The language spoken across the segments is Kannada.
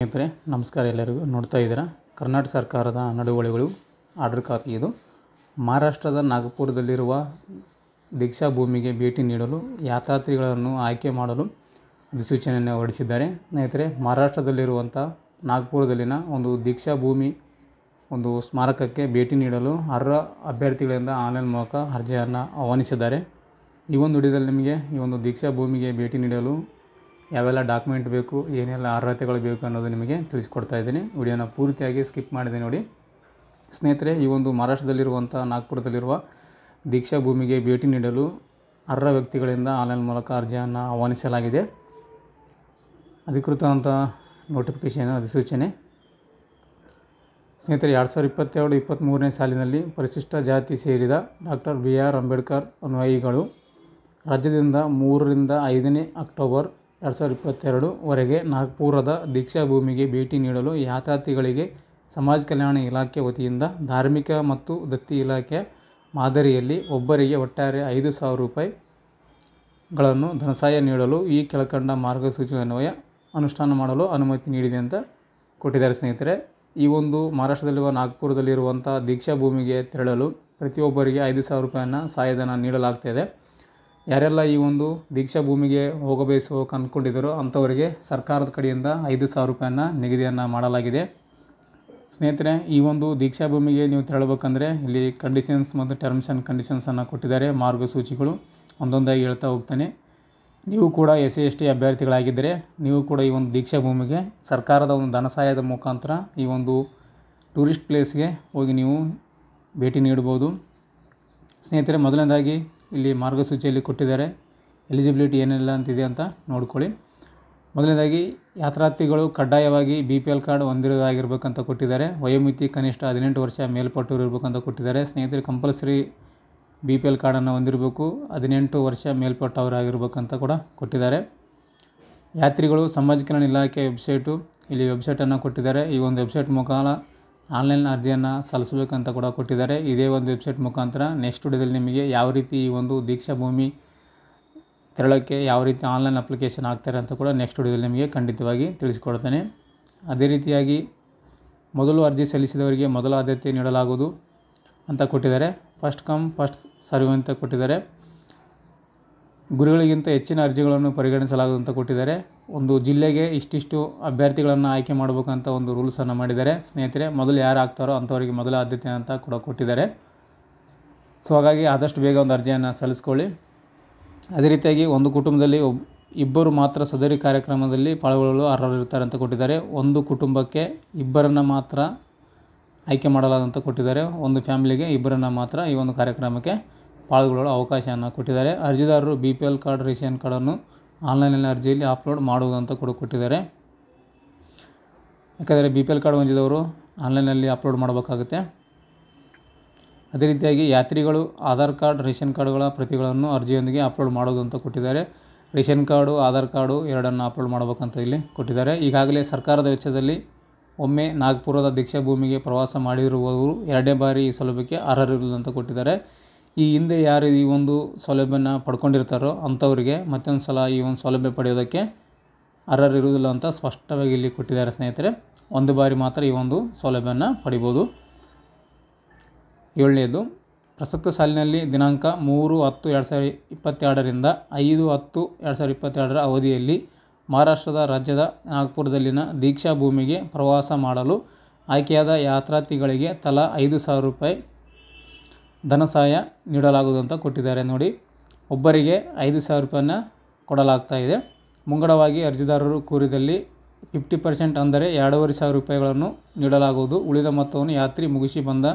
ಸ್ನೇಹಿತರೆ ನಮಸ್ಕಾರ ಎಲ್ಲರಿಗೂ ನೋಡ್ತಾ ಇದ್ದೀರಾ ಕರ್ನಾಟಕ ಸರ್ಕಾರದ ನಡುವಳಿಗಳು ಆರ್ಡರ್ ಕಾಪಿ ಇದು ಮಹಾರಾಷ್ಟ್ರದ ನಾಗಪುರದಲ್ಲಿರುವ ದೀಕ್ಷಾ ಭೂಮಿಗೆ ಭೇಟಿ ನೀಡಲು ಯಾತ್ರಾರ್ಥಿಗಳನ್ನು ಆಯ್ಕೆ ಮಾಡಲು ಅಧಿಸೂಚನೆಯನ್ನು ಹೊರಡಿಸಿದ್ದಾರೆ ಸ್ನೇಹಿತರೆ ಮಹಾರಾಷ್ಟ್ರದಲ್ಲಿರುವಂಥ ನಾಗಪುರದಲ್ಲಿನ ಒಂದು ದೀಕ್ಷಾ ಭೂಮಿ ಒಂದು ಸ್ಮಾರಕಕ್ಕೆ ಭೇಟಿ ನೀಡಲು ಅರ್ಹ ಅಭ್ಯರ್ಥಿಗಳಿಂದ ಆನ್ಲೈನ್ ಮೂಲಕ ಅರ್ಜಿಯನ್ನು ಆಹ್ವಾನಿಸಿದ್ದಾರೆ ಈ ಒಂದು ಹಿಡಿದಲ್ಲಿ ನಿಮಗೆ ಈ ಒಂದು ದೀಕ್ಷಾ ಭೂಮಿಗೆ ಭೇಟಿ ನೀಡಲು ಯಾವೆಲ್ಲ ಡಾಕ್ಯುಮೆಂಟ್ ಬೇಕು ಏನೆಲ್ಲ ಅರ್ಹತೆಗಳು ಬೇಕು ಅನ್ನೋದು ನಿಮಗೆ ತಿಳಿಸ್ಕೊಡ್ತಾ ಇದ್ದೀನಿ ವಿಡಿಯೋನ ಪೂರ್ತಿಯಾಗಿ ಸ್ಕಿಪ್ ಮಾಡಿದೆ ನೋಡಿ ಸ್ನೇಹಿತರೆ ಈ ಒಂದು ಮಹಾರಾಷ್ಟ್ರದಲ್ಲಿರುವಂಥ ನಾಗ್ಪುರದಲ್ಲಿರುವ ದೀಕ್ಷಾ ಭೂಮಿಗೆ ಭೇಟಿ ನೀಡಲು ಅರ್ಹ ವ್ಯಕ್ತಿಗಳಿಂದ ಆನ್ಲೈನ್ ಮೂಲಕ ಅರ್ಜಿಯನ್ನು ಆಹ್ವಾನಿಸಲಾಗಿದೆ ಅಧಿಕೃತವಂಥ ನೋಟಿಫಿಕೇಷನ್ ಅಧಿಸೂಚನೆ ಸ್ನೇಹಿತರೆ ಎರಡು ಸಾವಿರದ ಇಪ್ಪತ್ತೆರಡು ಇಪ್ಪತ್ತ್ಮೂರನೇ ಸಾಲಿನಲ್ಲಿ ಪರಿಶಿಷ್ಟ ಜಾತಿ ಸೇರಿದ ಡಾಕ್ಟರ್ ಬಿ ಆರ್ ಅಂಬೇಡ್ಕರ್ ಅನುಯಾಯಿಗಳು ರಾಜ್ಯದಿಂದ ಮೂರರಿಂದ ಐದನೇ ಅಕ್ಟೋಬರ್ ಎರಡು ಸಾವಿರದ ಇಪ್ಪತ್ತೆರಡುವರೆಗೆ ನಾಗ್ಪುರದ ದೀಕ್ಷಾಭೂಮಿಗೆ ಭೇಟಿ ನೀಡಲು ಯಾತ್ರಾರ್ಥಿಗಳಿಗೆ ಸಮಾಜ ಕಲ್ಯಾಣ ಇಲಾಖೆ ವತಿಯಿಂದ ಧಾರ್ಮಿಕ ಮತ್ತು ದತ್ತಿ ಇಲಾಖೆ ಮಾದರಿಯಲ್ಲಿ ಒಬ್ಬರಿಗೆ ಒಟ್ಟಾರೆ ಐದು ಸಾವಿರ ರೂಪಾಯಿಗಳನ್ನು ಧನಸಹಾಯ ನೀಡಲು ಈ ಕೆಳಕಂಡ ಮಾರ್ಗಸೂಚಿ ಅನ್ವಯ ಅನುಷ್ಠಾನ ಮಾಡಲು ಅನುಮತಿ ನೀಡಿದೆ ಅಂತ ಕೊಟ್ಟಿದ್ದಾರೆ ಸ್ನೇಹಿತರೆ ಈ ಒಂದು ಮಹಾರಾಷ್ಟ್ರದಲ್ಲಿರುವ ನಾಗ್ಪುರದಲ್ಲಿರುವಂಥ ದೀಕ್ಷಾಭೂಮಿಗೆ ತೆರಳಲು ಪ್ರತಿಯೊಬ್ಬರಿಗೆ ಐದು ಸಾವಿರ ರೂಪಾಯಿಯನ್ನು ಸಹಾಯಧನ ನೀಡಲಾಗ್ತಾಯಿದೆ ಯಾರೆಲ್ಲ ಈ ಒಂದು ದೀಕ್ಷಾ ಭೂಮಿಗೆ ಹೋಗಬಯಸೋ ಅಂದ್ಕೊಂಡಿದ್ದರೋ ಅಂಥವರಿಗೆ ಸರ್ಕಾರದ ಕಡೆಯಿಂದ ಐದು ಸಾವಿರ ರೂಪಾಯಿಯನ್ನು ನಿಗದಿಯನ್ನು ಮಾಡಲಾಗಿದೆ ಸ್ನೇಹಿತರೆ ಈ ಒಂದು ದೀಕ್ಷಾ ಭೂಮಿಗೆ ನೀವು ತೆರಳಬೇಕಂದ್ರೆ ಇಲ್ಲಿ ಕಂಡೀಷನ್ಸ್ ಮತ್ತು ಟರ್ಮ್ಸ್ ಆ್ಯಂಡ್ ಕಂಡೀಷನ್ಸನ್ನು ಕೊಟ್ಟಿದ್ದಾರೆ ಮಾರ್ಗಸೂಚಿಗಳು ಒಂದೊಂದಾಗಿ ಹೇಳ್ತಾ ಹೋಗ್ತಾನೆ ನೀವು ಕೂಡ ಎಸ್ ಸಿ ಎಸ್ ಟಿ ಅಭ್ಯರ್ಥಿಗಳಾಗಿದ್ದರೆ ನೀವು ಕೂಡ ಈ ಒಂದು ದೀಕ್ಷಾ ಭೂಮಿಗೆ ಸರ್ಕಾರದ ಒಂದು ಧನ ಸಹಾಯದ ಮುಖಾಂತರ ಈ ಒಂದು ಟೂರಿಸ್ಟ್ ಪ್ಲೇಸ್ಗೆ ಹೋಗಿ ನೀವು ಭೇಟಿ ನೀಡ್ಬೋದು ಸ್ನೇಹಿತರೆ ಮೊದಲನೇದಾಗಿ ಇಲ್ಲಿ ಮಾರ್ಗಸೂಚಿಯಲ್ಲಿ ಕೊಟ್ಟಿದ್ದಾರೆ ಎಲಿಜಿಬಿಲಿಟಿ ಏನೆಲ್ಲ ಅಂತಿದೆ ಅಂತ ನೋಡ್ಕೊಳ್ಳಿ ಮೊದಲನೇದಾಗಿ ಯಾತ್ರಾರ್ಥಿಗಳು ಕಡ್ಡಾಯವಾಗಿ ಬಿ ಪಿ ಎಲ್ ಕಾರ್ಡ್ ಹೊಂದಿರೋದಾಗಿರ್ಬೇಕಂತ ಕೊಟ್ಟಿದ್ದಾರೆ ವಯೋಮಿತಿ ಕನಿಷ್ಠ ಹದಿನೆಂಟು ವರ್ಷ ಮೇಲ್ಪಟ್ಟವರು ಇರಬೇಕಂತ ಕೊಟ್ಟಿದ್ದಾರೆ ಸ್ನೇಹಿತರು ಕಂಪಲ್ಸರಿ ಬಿ ಪಿ ಎಲ್ ಕಾರ್ಡನ್ನು ಹೊಂದಿರಬೇಕು ಹದಿನೆಂಟು ವರ್ಷ ಮೇಲ್ಪಟ್ಟವರಾಗಿರ್ಬೇಕಂತ ಕೂಡ ಕೊಟ್ಟಿದ್ದಾರೆ ಯಾತ್ರಿಗಳು ಸಮಾಜ ಕಲ್ಯಾಣ ಇಲಾಖೆ ವೆಬ್ಸೈಟು ಇಲ್ಲಿ ವೆಬ್ಸೈಟನ್ನು ಕೊಟ್ಟಿದ್ದಾರೆ ಈ ಒಂದು ವೆಬ್ಸೈಟ್ ಮುಖಾಲ ಆನ್ಲೈನ್ ಅರ್ಜಿಯನ್ನು ಸಲ್ಲಿಸಬೇಕಂತ ಕೂಡ ಕೊಟ್ಟಿದ್ದಾರೆ ಇದೇ ಒಂದು ವೆಬ್ಸೈಟ್ ಮುಖಾಂತರ ನೆಕ್ಸ್ಟ್ ವಿಡಿಯೋದಲ್ಲಿ ನಿಮಗೆ ಯಾವ ರೀತಿ ಈ ಒಂದು ದೀಕ್ಷಾ ಭೂಮಿ ತೆರಳೋಕ್ಕೆ ಯಾವ ರೀತಿ ಆನ್ಲೈನ್ ಅಪ್ಲಿಕೇಶನ್ ಆಗ್ತಾರೆ ಅಂತ ಕೂಡ ನೆಕ್ಸ್ಟ್ ವಿಡಿಯೋದಲ್ಲಿ ನಿಮಗೆ ಖಂಡಿತವಾಗಿ ತಿಳಿಸ್ಕೊಡ್ತೇನೆ ಅದೇ ರೀತಿಯಾಗಿ ಮೊದಲು ಅರ್ಜಿ ಸಲ್ಲಿಸಿದವರಿಗೆ ಮೊದಲ ಆದ್ಯತೆ ನೀಡಲಾಗುವುದು ಅಂತ ಕೊಟ್ಟಿದ್ದಾರೆ ಫಸ್ಟ್ ಕಮ್ ಫಸ್ಟ್ ಸರ್ವ್ ಅಂತ ಕೊಟ್ಟಿದ್ದಾರೆ ಗುರಿಗಳಿಗಿಂತ ಹೆಚ್ಚಿನ ಅರ್ಜಿಗಳನ್ನು ಪರಿಗಣಿಸಲಾಗುವಂತ ಕೊಟ್ಟಿದ್ದಾರೆ ಒಂದು ಜಿಲ್ಲೆಗೆ ಇಷ್ಟಿಷ್ಟು ಅಭ್ಯರ್ಥಿಗಳನ್ನು ಆಯ್ಕೆ ಮಾಡಬೇಕಂತ ಒಂದು ರೂಲ್ಸನ್ನು ಮಾಡಿದ್ದಾರೆ ಸ್ನೇಹಿತರೆ ಮೊದಲು ಯಾರು ಆಗ್ತಾರೋ ಅಂಥವರಿಗೆ ಮೊದಲ ಆದ್ಯತೆ ಅಂತ ಕೂಡ ಕೊಟ್ಟಿದ್ದಾರೆ ಸೊ ಹಾಗಾಗಿ ಆದಷ್ಟು ಬೇಗ ಒಂದು ಅರ್ಜಿಯನ್ನು ಸಲ್ಲಿಸ್ಕೊಳ್ಳಿ ಅದೇ ರೀತಿಯಾಗಿ ಒಂದು ಕುಟುಂಬದಲ್ಲಿ ಒಬ್ ಇಬ್ಬರು ಮಾತ್ರ ಸದರಿ ಕಾರ್ಯಕ್ರಮದಲ್ಲಿ ಪಾಲ್ಗೊಳ್ಳಲು ಅರ್ಹರಿರ್ತಾರೆ ಅಂತ ಕೊಟ್ಟಿದ್ದಾರೆ ಒಂದು ಕುಟುಂಬಕ್ಕೆ ಇಬ್ಬರನ್ನು ಮಾತ್ರ ಆಯ್ಕೆ ಮಾಡಲಾಗಂತ ಕೊಟ್ಟಿದ್ದಾರೆ ಒಂದು ಫ್ಯಾಮಿಲಿಗೆ ಇಬ್ಬರನ್ನು ಮಾತ್ರ ಈ ಒಂದು ಕಾರ್ಯಕ್ರಮಕ್ಕೆ ಪಾಲ್ಗೊಳ್ಳಲು ಅವಕಾಶವನ್ನು ಕೊಟ್ಟಿದ್ದಾರೆ ಅರ್ಜಿದಾರರು B P L card ration ಕಾರ್ಡನ್ನು ಆನ್ಲೈನಲ್ಲಿ ಅರ್ಜಿಯಲ್ಲಿ ಅಪ್ಲೋಡ್ ಮಾಡುವುದಂತ ಕೂಡ ಕೊಟ್ಟಿದ್ದಾರೆ ಯಾಕಂದರೆ ಬಿ ಪಿ ಎಲ್ ಕಾರ್ಡ್ ಹೊಂದಿದವರು ಆನ್ಲೈನಲ್ಲಿ ಅಪ್ಲೋಡ್ ಮಾಡಬೇಕಾಗುತ್ತೆ ಅದೇ ರೀತಿಯಾಗಿ ಯಾತ್ರಿಗಳು ಆಧಾರ್ ಕಾರ್ಡ್ ರೇಷನ್ ಕಾರ್ಡ್ಗಳ ಪ್ರತಿಗಳನ್ನು ಅರ್ಜಿಯೊಂದಿಗೆ ಅಪ್ಲೋಡ್ ಮಾಡುವುದು ಅಂತ ಕೊಟ್ಟಿದ್ದಾರೆ ರೇಷನ್ ಕಾರ್ಡು ಆಧಾರ್ ಕಾರ್ಡು ಎರಡನ್ನು ಅಪ್ಲೋಡ್ ಮಾಡಬೇಕಂತ ಇಲ್ಲಿ ಕೊಟ್ಟಿದ್ದಾರೆ ಈಗಾಗಲೇ ಸರ್ಕಾರದ ವೆಚ್ಚದಲ್ಲಿ ಒಮ್ಮೆ ನಾಗ್ಪುರದ ದೀಕ್ಷಾಭೂಮಿಗೆ ಪ್ರವಾಸ ಮಾಡಿರುವವರು ಎರಡನೇ ಬಾರಿ ಈ ಸೌಲಭ್ಯಕ್ಕೆ ಅರ್ಹರಿರಲಿಲ್ಲ ಅಂತ ಕೊಟ್ಟಿದ್ದಾರೆ ಈ ಹಿಂದೆ ಯಾರು ಈ ಒಂದು ಸೌಲಭ್ಯನ ಪಡ್ಕೊಂಡಿರ್ತಾರೋ ಅಂಥವರಿಗೆ ಮತ್ತೊಂದು ಸಲ ಈ ಒಂದು ಸೌಲಭ್ಯ ಪಡೆಯೋದಕ್ಕೆ ಅರ್ಹರಿರುವುದಿಲ್ಲ ಅಂತ ಸ್ಪಷ್ಟವಾಗಿ ಇಲ್ಲಿ ಕೊಟ್ಟಿದ್ದಾರೆ ಸ್ನೇಹಿತರೆ ಒಂದು ಬಾರಿ ಮಾತ್ರ ಈ ಒಂದು ಸೌಲಭ್ಯನ ಪಡಿಬೋದು ಏಳನೇದು ಪ್ರಸಕ್ತ ಸಾಲಿನಲ್ಲಿ ದಿನಾಂಕ ಮೂರು ಹತ್ತು ಎರಡು ಸಾವಿರ ಇಪ್ಪತ್ತೆರಡರಿಂದ ಐದು ಹತ್ತು ಎರಡು ಸಾವಿರ ಇಪ್ಪತ್ತೆರಡರ ಅವಧಿಯಲ್ಲಿ ಮಹಾರಾಷ್ಟ್ರದ ರಾಜ್ಯದ ನಾಗ್ಪುರದಲ್ಲಿನ ದೀಕ್ಷಾ ಭೂಮಿಗೆ ಪ್ರವಾಸ ಮಾಡಲು ಆಯ್ಕೆಯಾದ ಯಾತ್ರಾರ್ಥಿಗಳಿಗೆ ತಲಾ ಐದು ಸಾವಿರ ರೂಪಾಯಿ ಧನ ಸಹಾಯ ನೀಡಲಾಗುವುದು ಅಂತ ಕೊಟ್ಟಿದ್ದಾರೆ ನೋಡಿ ಒಬ್ಬರಿಗೆ ಐದು ಸಾವಿರ ರೂಪಾಯನ್ನ ಕೊಡಲಾಗ್ತಾ ಇದೆ ಮುಂಗಡವಾಗಿ ಅರ್ಜಿದಾರರು ಕೋರಿದಲ್ಲಿ ಫಿಫ್ಟಿ ಪರ್ಸೆಂಟ್ ಅಂದರೆ ಎರಡೂವರೆ ಸಾವಿರ ರೂಪಾಯಿಗಳನ್ನು ನೀಡಲಾಗುವುದು ಉಳಿದ ಮೊತ್ತವನ್ನು ಯಾತ್ರಿ ಮುಗಿಸಿ ಬಂದ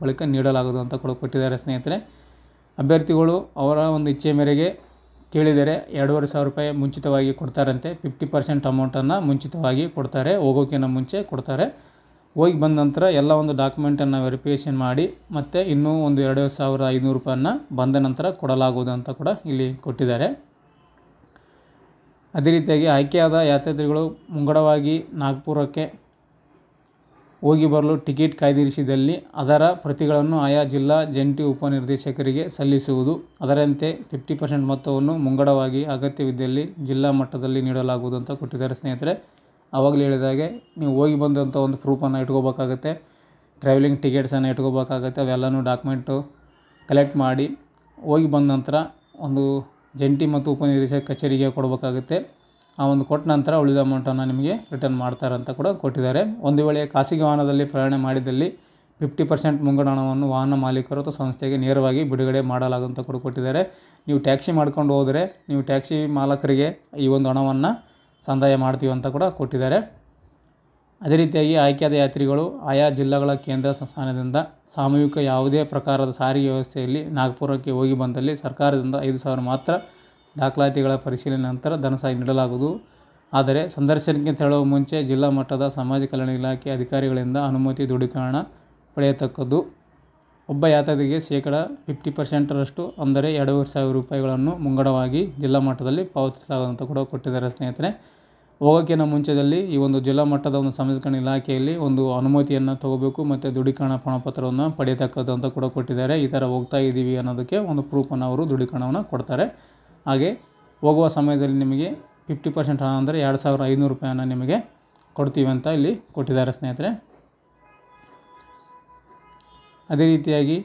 ಬಳಿಕ ನೀಡಲಾಗುವುದು ಅಂತ ಕೂಡ ಕೊಟ್ಟಿದ್ದಾರೆ ಸ್ನೇಹಿತರೆ ಅಭ್ಯರ್ಥಿಗಳು ಅವರ ಒಂದು ಇಚ್ಛೆ ಮೇರೆಗೆ ಕೇಳಿದರೆ ಎರಡೂವರೆ ಸಾವಿರ ರೂಪಾಯಿ ಮುಂಚಿತವಾಗಿ ಕೊಡ್ತಾರಂತೆ ಫಿಫ್ಟಿ ಪರ್ಸೆಂಟ್ ಅಮೌಂಟನ್ನು ಮುಂಚಿತವಾಗಿ ಕೊಡ್ತಾರೆ ಹೋಗೋಕ್ಕಿಂತ ಮುಂಚೆ ಕೊಡ್ತಾರೆ ಹೋಗಿ ಬಂದ ನಂತರ ಎಲ್ಲ ಒಂದು ಡಾಕ್ಯುಮೆಂಟನ್ನು ವೆರಿಫಿಕೇಷನ್ ಮಾಡಿ ಮತ್ತು ಇನ್ನೂ ಒಂದು ಎರಡು ಸಾವಿರದ ಐನೂರು ರೂಪಾಯನ್ನ ಬಂದ ನಂತರ ಕೊಡಲಾಗುವುದು ಅಂತ ಕೂಡ ಇಲ್ಲಿ ಕೊಟ್ಟಿದ್ದಾರೆ ಅದೇ ರೀತಿಯಾಗಿ ಆಯ್ಕೆಯಾದ ಯಾತ್ರಿಗಳು ಮುಂಗಡವಾಗಿ ನಾಗ್ಪುರಕ್ಕೆ ಹೋಗಿ ಬರಲು ಟಿಕೆಟ್ ಕಾಯ್ದಿರಿಸಿದಲ್ಲಿ ಅದರ ಪ್ರತಿಗಳನ್ನು ಆಯಾ ಜಿಲ್ಲಾ ಜಂಟಿ ಉಪನಿರ್ದೇಶಕರಿಗೆ ಸಲ್ಲಿಸುವುದು ಅದರಂತೆ ಫಿಫ್ಟಿ ಪರ್ಸೆಂಟ್ ಮೊತ್ತವನ್ನು ಮುಂಗಡವಾಗಿ ಅಗತ್ಯವಿದ್ದಲ್ಲಿ ಜಿಲ್ಲಾ ಮಟ್ಟದಲ್ಲಿ ನೀಡಲಾಗುವುದು ಅಂತ ಕೊಟ್ಟಿದ್ದಾರೆ ಸ್ನೇಹಿತರೆ ಆವಾಗಲೇ ಹಾಗೆ ನೀವು ಹೋಗಿ ಬಂದಂಥ ಒಂದು ಪ್ರೂಫನ್ನು ಇಟ್ಕೋಬೇಕಾಗತ್ತೆ ಟ್ರಾವೆಲಿಂಗ್ ಟಿಕೆಟ್ಸನ್ನು ಇಟ್ಕೋಬೇಕಾಗತ್ತೆ ಅವೆಲ್ಲನೂ ಡಾಕ್ಯುಮೆಂಟು ಕಲೆಕ್ಟ್ ಮಾಡಿ ಹೋಗಿ ಬಂದ ನಂತರ ಒಂದು ಜಂಟಿ ಮತ್ತು ಉಪನಿರೀಕ್ಷಕ ಕಚೇರಿಗೆ ಕೊಡಬೇಕಾಗುತ್ತೆ ಆ ಒಂದು ಕೊಟ್ಟ ನಂತರ ಉಳಿದ ಅಮೌಂಟನ್ನು ನಿಮಗೆ ರಿಟರ್ನ್ ಮಾಡ್ತಾರೆ ಅಂತ ಕೂಡ ಕೊಟ್ಟಿದ್ದಾರೆ ಒಂದು ವೇಳೆ ಖಾಸಗಿ ವಾಹನದಲ್ಲಿ ಪ್ರಯಾಣ ಮಾಡಿದಲ್ಲಿ ಫಿಫ್ಟಿ ಪರ್ಸೆಂಟ್ ಮುಂಗಡ ಹಣವನ್ನು ವಾಹನ ಮಾಲೀಕರು ಅಥವಾ ಸಂಸ್ಥೆಗೆ ನೇರವಾಗಿ ಬಿಡುಗಡೆ ಮಾಡಲಾಗುವಂತ ಕೂಡ ಕೊಟ್ಟಿದ್ದಾರೆ ನೀವು ಟ್ಯಾಕ್ಸಿ ಮಾಡ್ಕೊಂಡು ಹೋದರೆ ನೀವು ಟ್ಯಾಕ್ಸಿ ಮಾಲಕರಿಗೆ ಈ ಒಂದು ಹಣವನ್ನು ಸಂದಾಯ ಮಾಡ್ತೀವಿ ಅಂತ ಕೂಡ ಕೊಟ್ಟಿದ್ದಾರೆ ಅದೇ ರೀತಿಯಾಗಿ ಆಯ್ಕೆಯಾದ ಯಾತ್ರಿಗಳು ಆಯಾ ಜಿಲ್ಲೆಗಳ ಕೇಂದ್ರ ಸಂಸ್ಥಾನದಿಂದ ಸಾಮೂಹಿಕ ಯಾವುದೇ ಪ್ರಕಾರದ ಸಾರಿಗೆ ವ್ಯವಸ್ಥೆಯಲ್ಲಿ ನಾಗ್ಪುರಕ್ಕೆ ಹೋಗಿ ಬಂದಲ್ಲಿ ಸರ್ಕಾರದಿಂದ ಐದು ಸಾವಿರ ಮಾತ್ರ ದಾಖಲಾತಿಗಳ ಪರಿಶೀಲನೆ ನಂತರ ಧನಸಹಾಯ ನೀಡಲಾಗುವುದು ಆದರೆ ಸಂದರ್ಶನಕ್ಕೆ ತೆರಳುವ ಮುಂಚೆ ಜಿಲ್ಲಾ ಮಟ್ಟದ ಸಮಾಜ ಕಲ್ಯಾಣ ಇಲಾಖೆ ಅಧಿಕಾರಿಗಳಿಂದ ಅನುಮತಿ ದೃಢೀಕರಣ ಪಡೆಯತಕ್ಕದ್ದು ಒಬ್ಬ ಯಾತ್ರಿಗೆ ಶೇಕಡ ಫಿಫ್ಟಿ ಪರ್ಸೆಂಟರಷ್ಟು ಅಂದರೆ ಎರಡೂವರೆ ಸಾವಿರ ರೂಪಾಯಿಗಳನ್ನು ಮುಂಗಡವಾಗಿ ಜಿಲ್ಲಾ ಮಟ್ಟದಲ್ಲಿ ಪಾವತಿಸಲಾಗುವಂತ ಕೂಡ ಕೊಟ್ಟಿದ್ದಾರೆ ಸ್ನೇಹಿತರೆ ಹೋಗೋಕ್ಕಿಂತ ಮುಂಚೆದಲ್ಲಿ ಈ ಒಂದು ಜಿಲ್ಲಾ ಮಟ್ಟದ ಒಂದು ಸಂಸ್ಕರಣೆ ಇಲಾಖೆಯಲ್ಲಿ ಒಂದು ಅನುಮತಿಯನ್ನು ತಗೋಬೇಕು ಮತ್ತು ದೃಢೀಕರಣ ಪ್ರಮಾಣಪತ್ರವನ್ನು ಪಡೆಯತಕ್ಕದ್ದು ಅಂತ ಕೂಡ ಕೊಟ್ಟಿದ್ದಾರೆ ಈ ಥರ ಹೋಗ್ತಾ ಇದ್ದೀವಿ ಅನ್ನೋದಕ್ಕೆ ಒಂದು ಪ್ರೂಫನ್ನು ಅವರು ದೃಢೀಕರಣವನ್ನು ಕೊಡ್ತಾರೆ ಹಾಗೆ ಹೋಗುವ ಸಮಯದಲ್ಲಿ ನಿಮಗೆ ಫಿಫ್ಟಿ ಪರ್ಸೆಂಟ್ ಹಣ ಅಂದರೆ ಎರಡು ಸಾವಿರ ಐನೂರು ರೂಪಾಯಿಯನ್ನು ನಿಮಗೆ ಕೊಡ್ತೀವಿ ಅಂತ ಇಲ್ಲಿ ಕೊಟ್ಟಿದ್ದಾರೆ ಸ್ನೇಹಿತರೆ ಅದೇ ರೀತಿಯಾಗಿ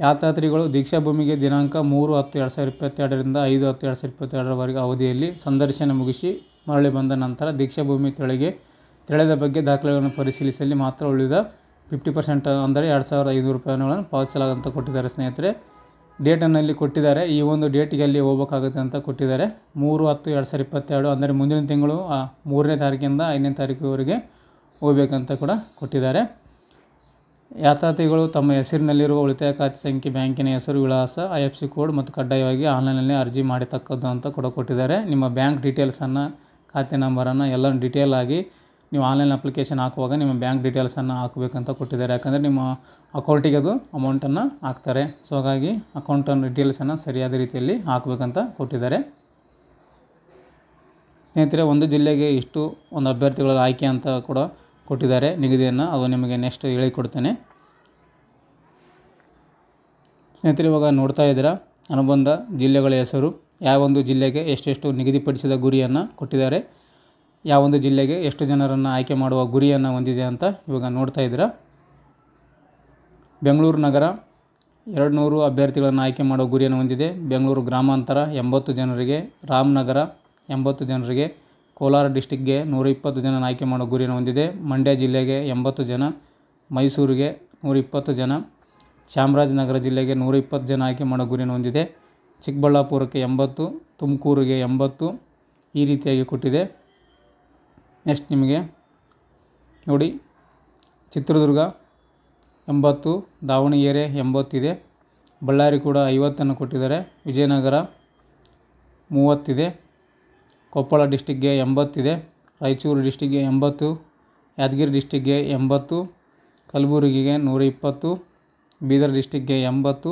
ದೀಕ್ಷಾ ದೀಕ್ಷಾಭೂಮಿಗೆ ದಿನಾಂಕ ಮೂರು ಹತ್ತು ಎರಡು ಸಾವಿರದ ಇಪ್ಪತ್ತೆರಡರಿಂದ ಐದು ಹತ್ತು ಎರಡು ಸಾವಿರದ ಇಪ್ಪತ್ತೆರಡರವರೆಗೆ ಅವಧಿಯಲ್ಲಿ ಸಂದರ್ಶನ ಮುಗಿಸಿ ಮರಳಿ ಬಂದ ನಂತರ ದೀಕ್ಷಾಭೂಮಿ ತೆಳಗೆ ತೆಳೆದ ಬಗ್ಗೆ ದಾಖಲೆಗಳನ್ನು ಪರಿಶೀಲಿಸಲಿ ಮಾತ್ರ ಉಳಿದ ಫಿಫ್ಟಿ ಪರ್ಸೆಂಟ್ ಅಂದರೆ ಎರಡು ಸಾವಿರದ ಐನೂರು ರೂಪಾಯಿಗಳನ್ನು ಪಾವತಿಸಲಾಗಂತ ಕೊಟ್ಟಿದ್ದಾರೆ ಸ್ನೇಹಿತರೆ ಡೇಟನ್ನಲ್ಲಿ ಕೊಟ್ಟಿದ್ದಾರೆ ಈ ಒಂದು ಡೇಟಿಗೆ ಅಲ್ಲಿ ಹೋಗ್ಬೇಕಾಗುತ್ತೆ ಅಂತ ಕೊಟ್ಟಿದ್ದಾರೆ ಮೂರು ಹತ್ತು ಎರಡು ಸಾವಿರದ ಇಪ್ಪತ್ತೆರಡು ಅಂದರೆ ಮುಂದಿನ ತಿಂಗಳು ಮೂರನೇ ತಾರೀಕಿಂದ ಐದನೇ ತಾರೀಕುವರೆಗೆ ಹೋಗ್ಬೇಕಂತ ಕೂಡ ಕೊಟ್ಟಿದ್ದಾರೆ ಯಾತ್ರಾರ್ಥಿಗಳು ತಮ್ಮ ಹೆಸರಿನಲ್ಲಿರುವ ಉಳಿತಾಯ ಖಾತೆ ಸಂಖ್ಯೆ ಬ್ಯಾಂಕಿನ ಹೆಸರು ವಿಳಾಸ ಐ ಎಫ್ ಸಿ ಕೋಡ್ ಮತ್ತು ಕಡ್ಡಾಯವಾಗಿ ಆನ್ಲೈನಲ್ಲಿ ಅರ್ಜಿ ಮಾಡಿತಕ್ಕದ್ದು ಅಂತ ಕೂಡ ಕೊಟ್ಟಿದ್ದಾರೆ ನಿಮ್ಮ ಬ್ಯಾಂಕ್ ಡೀಟೇಲ್ಸನ್ನು ಖಾತೆ ನಂಬರನ್ನು ಎಲ್ಲ ಡೀಟೇಲ್ ಆಗಿ ನೀವು ಆನ್ಲೈನ್ ಅಪ್ಲಿಕೇಶನ್ ಹಾಕುವಾಗ ನಿಮ್ಮ ಬ್ಯಾಂಕ್ ಡೀಟೇಲ್ಸನ್ನು ಹಾಕಬೇಕಂತ ಕೊಟ್ಟಿದ್ದಾರೆ ಯಾಕಂದರೆ ನಿಮ್ಮ ಅಕೌಂಟಿಗೆ ಅದು ಅಮೌಂಟನ್ನು ಹಾಕ್ತಾರೆ ಸೊ ಹಾಗಾಗಿ ಅಕೌಂಟನ್ನು ಡೀಟೇಲ್ಸನ್ನು ಸರಿಯಾದ ರೀತಿಯಲ್ಲಿ ಹಾಕಬೇಕಂತ ಕೊಟ್ಟಿದ್ದಾರೆ ಸ್ನೇಹಿತರೆ ಒಂದು ಜಿಲ್ಲೆಗೆ ಇಷ್ಟು ಒಂದು ಅಭ್ಯರ್ಥಿಗಳ ಆಯ್ಕೆ ಅಂತ ಕೂಡ ಕೊಟ್ಟಿದ್ದಾರೆ ನಿಗದಿಯನ್ನು ಅದು ನಿಮಗೆ ನೆಕ್ಸ್ಟ್ ಹೇಳಿಕೊಡ್ತೇನೆ ಸ್ನೇಹಿತರೆ ಇವಾಗ ನೋಡ್ತಾ ಇದ್ದೀರಾ ಅನುಬಂಧ ಜಿಲ್ಲೆಗಳ ಹೆಸರು ಯಾವೊಂದು ಜಿಲ್ಲೆಗೆ ಎಷ್ಟೆಷ್ಟು ನಿಗದಿಪಡಿಸಿದ ಗುರಿಯನ್ನು ಕೊಟ್ಟಿದ್ದಾರೆ ಯಾವೊಂದು ಜಿಲ್ಲೆಗೆ ಎಷ್ಟು ಜನರನ್ನು ಆಯ್ಕೆ ಮಾಡುವ ಗುರಿಯನ್ನು ಹೊಂದಿದೆ ಅಂತ ಇವಾಗ ನೋಡ್ತಾ ಇದ್ದೀರಾ ಬೆಂಗಳೂರು ನಗರ ಎರಡು ನೂರು ಅಭ್ಯರ್ಥಿಗಳನ್ನು ಆಯ್ಕೆ ಮಾಡುವ ಗುರಿಯನ್ನು ಹೊಂದಿದೆ ಬೆಂಗಳೂರು ಗ್ರಾಮಾಂತರ ಎಂಬತ್ತು ಜನರಿಗೆ ರಾಮನಗರ ಎಂಬತ್ತು ಜನರಿಗೆ ಕೋಲಾರ ಡಿಸ್ಟಿಕ್ಗೆ ನೂರ ಇಪ್ಪತ್ತು ಜನ ಆಯ್ಕೆ ಮಾಡೋ ಗುರಿಯನ್ನು ಹೊಂದಿದೆ ಮಂಡ್ಯ ಜಿಲ್ಲೆಗೆ ಎಂಬತ್ತು ಜನ ಮೈಸೂರಿಗೆ ನೂರ ಇಪ್ಪತ್ತು ಜನ ಚಾಮರಾಜನಗರ ಜಿಲ್ಲೆಗೆ ನೂರ ಇಪ್ಪತ್ತು ಜನ ಆಯ್ಕೆ ಮಾಡೋ ಗುರಿಯನ್ನು ಹೊಂದಿದೆ ಚಿಕ್ಕಬಳ್ಳಾಪುರಕ್ಕೆ ಎಂಬತ್ತು ತುಮಕೂರಿಗೆ ಎಂಬತ್ತು ಈ ರೀತಿಯಾಗಿ ಕೊಟ್ಟಿದೆ ನೆಕ್ಸ್ಟ್ ನಿಮಗೆ ನೋಡಿ ಚಿತ್ರದುರ್ಗ ಎಂಬತ್ತು ದಾವಣಗೆರೆ ಎಂಬತ್ತಿದೆ ಬಳ್ಳಾರಿ ಕೂಡ ಐವತ್ತನ್ನು ಕೊಟ್ಟಿದ್ದಾರೆ ವಿಜಯನಗರ ಮೂವತ್ತಿದೆ ಕೊಪ್ಪಳ ಡಿಸ್ಟಿಕ್ಗೆ ಎಂಬತ್ತಿದೆ ರಾಯಚೂರು ಡಿಸ್ಟಿಕ್ಗೆ ಎಂಬತ್ತು ಯಾದಗಿರಿ ಡಿಸ್ಟಿಕ್ಗೆ ಎಂಬತ್ತು ಕಲಬುರಗಿಗೆ ನೂರ ಇಪ್ಪತ್ತು ಬೀದರ್ ಡಿಸ್ಟಿಕ್ಗೆ ಎಂಬತ್ತು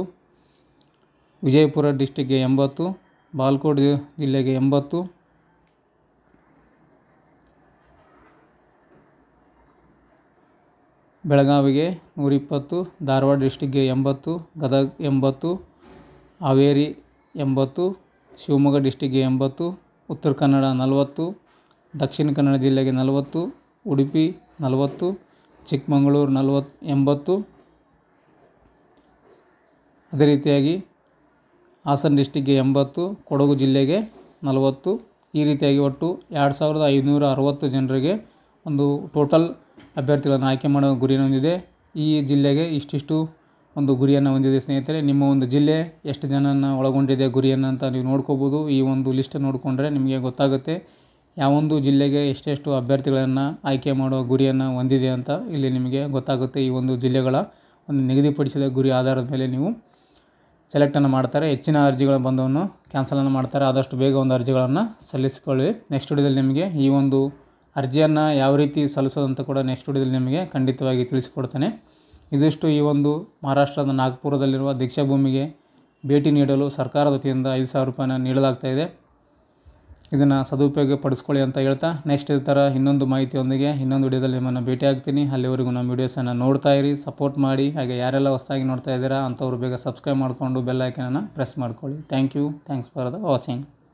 ವಿಜಯಪುರ ಡಿಸ್ಟಿಕ್ಗೆ ಎಂಬತ್ತು ಬಾಲ್ಕೋಟ್ ಜಿಲ್ಲೆಗೆ ಎಂಬತ್ತು ಬೆಳಗಾವಿಗೆ ನೂರಿಪ್ಪತ್ತು ಧಾರವಾಡ ಡಿಸ್ಟಿಕ್ಗೆ ಎಂಬತ್ತು ಗದಗ್ ಎಂಬತ್ತು ಹಾವೇರಿ ಎಂಬತ್ತು ಶಿವಮೊಗ್ಗ ಡಿಸ್ಟಿಕ್ಗೆ ಎಂಬತ್ತು ಉತ್ತರ ಕನ್ನಡ ನಲವತ್ತು ದಕ್ಷಿಣ ಕನ್ನಡ ಜಿಲ್ಲೆಗೆ ನಲವತ್ತು ಉಡುಪಿ ನಲವತ್ತು ಚಿಕ್ಕಮಗಳೂರು ನಲವತ್ತು ಎಂಬತ್ತು ಅದೇ ರೀತಿಯಾಗಿ ಹಾಸನ ಡಿಸ್ಟಿಕ್ಗೆ ಎಂಬತ್ತು ಕೊಡಗು ಜಿಲ್ಲೆಗೆ ನಲವತ್ತು ಈ ರೀತಿಯಾಗಿ ಒಟ್ಟು ಎರಡು ಸಾವಿರದ ಐದುನೂರ ಅರವತ್ತು ಜನರಿಗೆ ಒಂದು ಟೋಟಲ್ ಅಭ್ಯರ್ಥಿಗಳನ್ನು ಆಯ್ಕೆ ಮಾಡುವ ಗುರಿ ಈ ಜಿಲ್ಲೆಗೆ ಇಷ್ಟಿಷ್ಟು ಒಂದು ಗುರಿಯನ್ನು ಹೊಂದಿದೆ ಸ್ನೇಹಿತರೆ ನಿಮ್ಮ ಒಂದು ಜಿಲ್ಲೆ ಎಷ್ಟು ಜನನ ಒಳಗೊಂಡಿದೆ ಗುರಿಯನ್ನು ಅಂತ ನೀವು ನೋಡ್ಕೋಬೋದು ಈ ಒಂದು ಲಿಸ್ಟ್ ನೋಡಿಕೊಂಡ್ರೆ ನಿಮಗೆ ಗೊತ್ತಾಗುತ್ತೆ ಯಾವೊಂದು ಜಿಲ್ಲೆಗೆ ಎಷ್ಟೆಷ್ಟು ಅಭ್ಯರ್ಥಿಗಳನ್ನು ಆಯ್ಕೆ ಮಾಡುವ ಗುರಿಯನ್ನು ಹೊಂದಿದೆ ಅಂತ ಇಲ್ಲಿ ನಿಮಗೆ ಗೊತ್ತಾಗುತ್ತೆ ಈ ಒಂದು ಜಿಲ್ಲೆಗಳ ಒಂದು ನಿಗದಿಪಡಿಸಿದ ಗುರಿ ಆಧಾರದ ಮೇಲೆ ನೀವು ಸೆಲೆಕ್ಟನ್ನು ಮಾಡ್ತಾರೆ ಹೆಚ್ಚಿನ ಅರ್ಜಿಗಳ ಬಂದವನ್ನು ಕ್ಯಾನ್ಸಲನ್ನು ಮಾಡ್ತಾರೆ ಆದಷ್ಟು ಬೇಗ ಒಂದು ಅರ್ಜಿಗಳನ್ನು ಸಲ್ಲಿಸಿಕೊಳ್ಳಿ ನೆಕ್ಸ್ಟ್ ವಿಡಿಯೋದಲ್ಲಿ ನಿಮಗೆ ಈ ಒಂದು ಅರ್ಜಿಯನ್ನು ಯಾವ ರೀತಿ ಸಲ್ಲಿಸೋದಂತ ಕೂಡ ನೆಕ್ಸ್ಟ್ ವಿಡಿಯೋದಲ್ಲಿ ನಿಮಗೆ ಖಂಡಿತವಾಗಿ ತಿಳಿಸಿಕೊಡ್ತೇನೆ ಇದಿಷ್ಟು ಈ ಒಂದು ಮಹಾರಾಷ್ಟ್ರದ ನಾಗ್ಪುರದಲ್ಲಿರುವ ದೀಕ್ಷಾಭೂಮಿಗೆ ಭೇಟಿ ನೀಡಲು ಸರ್ಕಾರದ ವತಿಯಿಂದ ಐದು ಸಾವಿರ ರೂಪಾಯಿನ ನೀಡಲಾಗ್ತಾ ಇದೆ ಇದನ್ನು ಸದುಪಯೋಗ ಪಡಿಸ್ಕೊಳ್ಳಿ ಅಂತ ಹೇಳ್ತಾ ನೆಕ್ಸ್ಟ್ ಈ ಥರ ಇನ್ನೊಂದು ಮಾಹಿತಿಯೊಂದಿಗೆ ಇನ್ನೊಂದು ವಿಡಿಯೋದಲ್ಲಿ ನಿಮ್ಮನ್ನು ಭೇಟಿ ಆಗ್ತೀನಿ ಅಲ್ಲಿವರೆಗೂ ನಮ್ಮ ವೀಡಿಯೋಸನ್ನು ನೋಡ್ತಾ ಇರಿ ಸಪೋರ್ಟ್ ಮಾಡಿ ಹಾಗೆ ಯಾರೆಲ್ಲ ಹೊಸದಾಗಿ ನೋಡ್ತಾ ಇದ್ದೀರಾ ಅಂಥವ್ರು ಬೇಗ ಸಬ್ಸ್ಕ್ರೈಬ್ ಮಾಡಿಕೊಂಡು ಬೆಲ್ ಐಕನನ್ನು ಪ್ರೆಸ್ ಮಾಡ್ಕೊಳ್ಳಿ thank you thanks for the watching